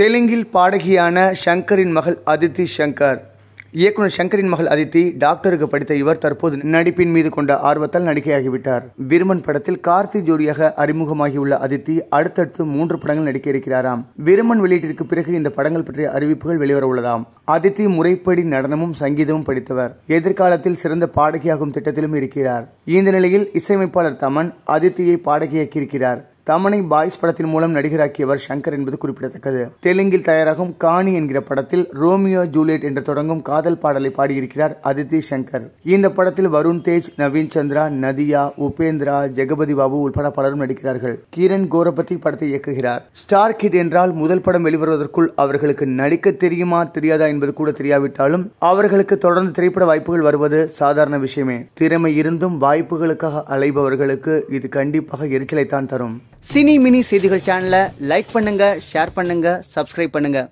தெலுங்கில் பாடகியான ஷங்கரின் மகள் அதித்தி ஷங்கர் இயக்குனர் ஷங்கரின் மகள் அதித்தி டாக்டருக்கு படித்த இவர் தற்போது நடிப்பின் மீது கொண்ட ஆர்வத்தால் நடிகையாகிவிட்டார் விருமன் படத்தில் கார்த்தி ஜோடியாக அறிமுகமாகியுள்ள அதித்தி அடுத்தடுத்து மூன்று படங்கள் நடிக்க இருக்கிறாராம் விருமன் வெளியீட்டிற்கு பிறகு இந்த படங்கள் பற்றிய அறிவிப்புகள் வெளிவர உள்ளதாம் அதித்தி முறைப்படி நடனமும் சங்கீதமும் படித்தவர் எதிர்காலத்தில் சிறந்த பாடகியாகும் திட்டத்திலும் இருக்கிறார் இந்த நிலையில் இசையமைப்பாளர் தமன் அதித்தியை பாடகியாக்கியிருக்கிறார் தமனை பாய்ஸ் படத்தின் மூலம் நடிகராக்கியவர் சங்கர் என்பது குறிப்பிடத்தக்கது தெலுங்கில் தயாராகும் காணி என்கிற படத்தில் ரோமியோ ஜூலியட் என்று தொடங்கும் காதல் பாடலை பாடியிருக்கிறார் அதித்தி சங்கர் இந்த படத்தில் வருண் தேஜ் நவீன் சந்திரா நதியா உபேந்திரா ஜெகபதி பாபு உட்பட பலரும் நடிக்கிறார்கள் கீரன் கோரபதி படத்தை இயக்குகிறார் ஸ்டார் கிட் என்றால் முதல் படம் வெளிவருவதற்குள் அவர்களுக்கு நடிக்க தெரியுமா தெரியாதா என்பது கூட தெரியாவிட்டாலும் அவர்களுக்கு தொடர்ந்து திரைப்பட வாய்ப்புகள் வருவது சாதாரண விஷயமே திறமை இருந்தும் வாய்ப்புகளுக்காக அலைபவர்களுக்கு இது கண்டிப்பாக எரிச்சலைத்தான் தரும் சினி மினி செய்திகள் சேனலை லைக் பண்ணுங்க ஷேர் பண்ணுங்க சப்ஸ்கிரைப் பண்ணுங்க